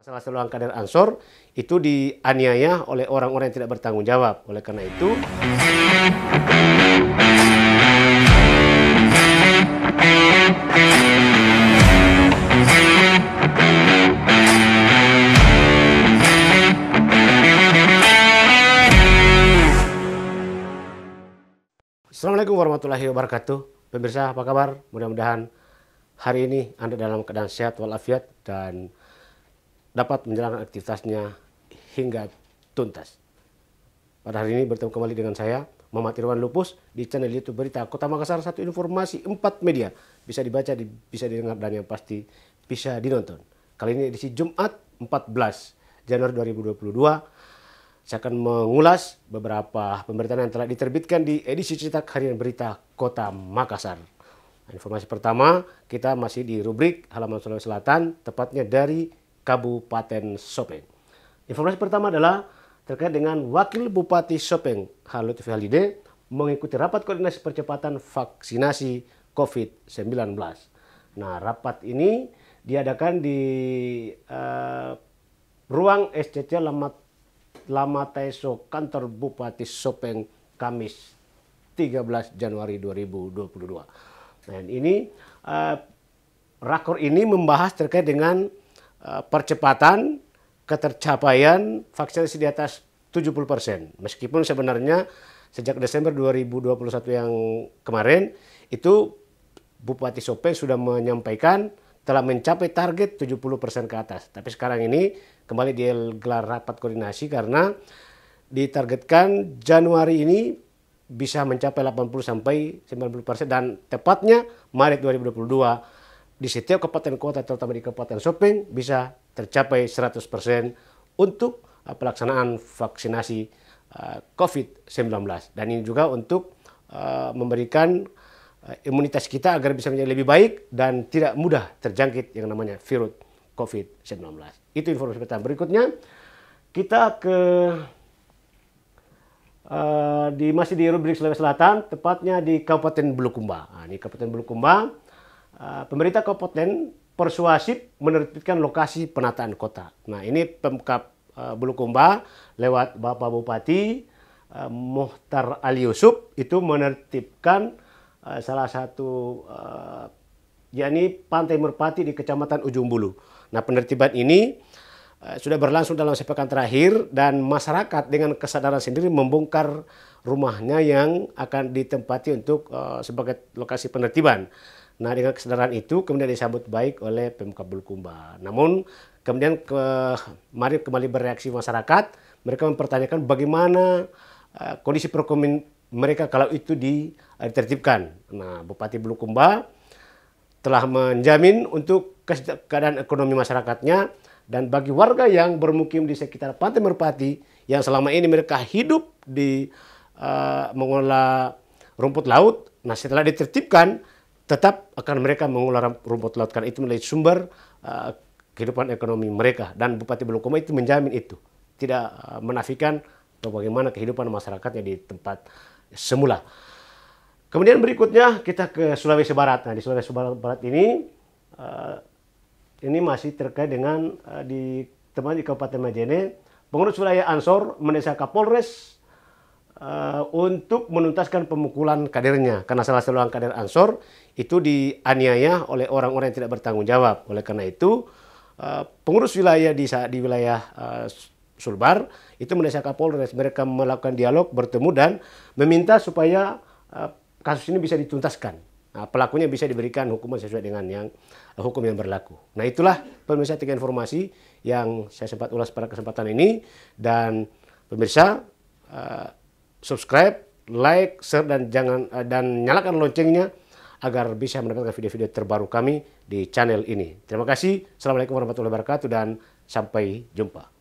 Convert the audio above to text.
Salah satu seorang kader Ansor itu dianiaya oleh orang-orang yang tidak bertanggung jawab. Oleh karena itu, Assalamualaikum warahmatullahi wabarakatuh. Pemirsa, apa kabar? Mudah-mudahan hari ini Anda dalam keadaan sehat walafiat dan dapat menjalankan aktivitasnya hingga tuntas. Pada hari ini bertemu kembali dengan saya, Muhammad Irwan Lupus di channel YouTube Berita Kota Makassar satu informasi empat media bisa dibaca, bisa didengar dan yang pasti bisa dinonton. Kali ini edisi Jumat 14 Januari 2022 saya akan mengulas beberapa pemberitaan yang telah diterbitkan di edisi cetak harian berita Kota Makassar. Informasi pertama, kita masih di rubrik halaman Sulawesi Selatan, tepatnya dari Kabupaten Sopeng. Informasi pertama adalah terkait dengan Wakil Bupati Sopeng, Halut Halide, mengikuti rapat koordinasi percepatan vaksinasi COVID-19. Nah, rapat ini diadakan di uh, ruang SCC Lama, Lama Teso, kantor Bupati Sopeng, Kamis 13 Januari 2022. Nah, ini uh, rakor ini membahas terkait dengan Eh, percepatan ketercapaian vaksinasi di atas 70 persen. Meskipun sebenarnya sejak Desember 2021 yang kemarin itu Bupati Sopeng sudah menyampaikan telah mencapai target 70 persen ke atas. Tapi sekarang ini kembali di gelar rapat koordinasi karena ditargetkan Januari ini bisa mencapai 80 sampai 90 persen dan tepatnya Maret 2022 di setiap kabupaten kota terutama di kabupaten Sopeng bisa tercapai 100% untuk uh, pelaksanaan vaksinasi uh, COVID-19 dan ini juga untuk uh, memberikan imunitas kita agar bisa menjadi lebih baik dan tidak mudah terjangkit yang namanya virus COVID-19. Itu informasi pertama. Berikutnya kita ke uh, di masih di rubrik Sulawesi Selatan, tepatnya di Kabupaten Bulukumba. Nah, ini Kabupaten Bulukumba Eh, pemerintah kabupaten persuasif menerbitkan lokasi penataan kota. Nah ini Pemkap eh, Bulukumba lewat Bapak Bupati eh, Muhtar Ali Yusuf itu menertibkan salah satu yakni Pantai Merpati di Kecamatan Ujung Bulu. Nah penertiban ini sudah berlangsung dalam sepekan terakhir dan masyarakat dengan kesadaran sendiri membongkar rumahnya yang akan ditempati untuk sebagai lokasi penertiban. Nah, dengan kesadaran itu kemudian disambut baik oleh Pemkab Bulukumba. Namun kemudian ke, mari kembali bereaksi masyarakat, mereka mempertanyakan bagaimana uh, kondisi perekonomian mereka kalau itu eh, ditertibkan. Nah, Bupati Bulukumba telah menjamin untuk keadaan ekonomi masyarakatnya dan bagi warga yang bermukim di sekitar Pantai Merpati yang selama ini mereka hidup di uh, eh, mengolah rumput laut, nah setelah ditertibkan tetap akan mereka mengolah rumput laut karena itu menjadi sumber uh, kehidupan ekonomi mereka dan Bupati belukuma itu menjamin itu tidak eh, menafikan bagaimana kehidupan masyarakatnya di tempat semula. Kemudian berikutnya kita ke Sulawesi Barat. Nah di Sulawesi Barat ini uh, ini masih terkait dengan uh, di teman di Kabupaten Majene, pengurus wilayah Ansor mendesak Kapolres uh, untuk menuntaskan pemukulan kadernya karena salah seorang kader Ansor itu dianiaya oleh orang-orang yang tidak bertanggung jawab. Oleh karena itu uh, pengurus wilayah di di wilayah uh, Sulbar itu mendesak Kapolres mereka melakukan dialog bertemu dan meminta supaya uh, kasus ini bisa dituntaskan. Nah, pelakunya bisa diberikan hukuman sesuai dengan yang uh, hukum yang berlaku. Nah, itulah pemirsa tiga informasi yang saya sempat ulas pada kesempatan ini dan pemirsa uh, subscribe, like, share dan jangan eh, dan nyalakan loncengnya agar bisa mendapatkan video-video terbaru kami di channel ini. Terima kasih. Assalamualaikum warahmatullahi wabarakatuh dan sampai jumpa.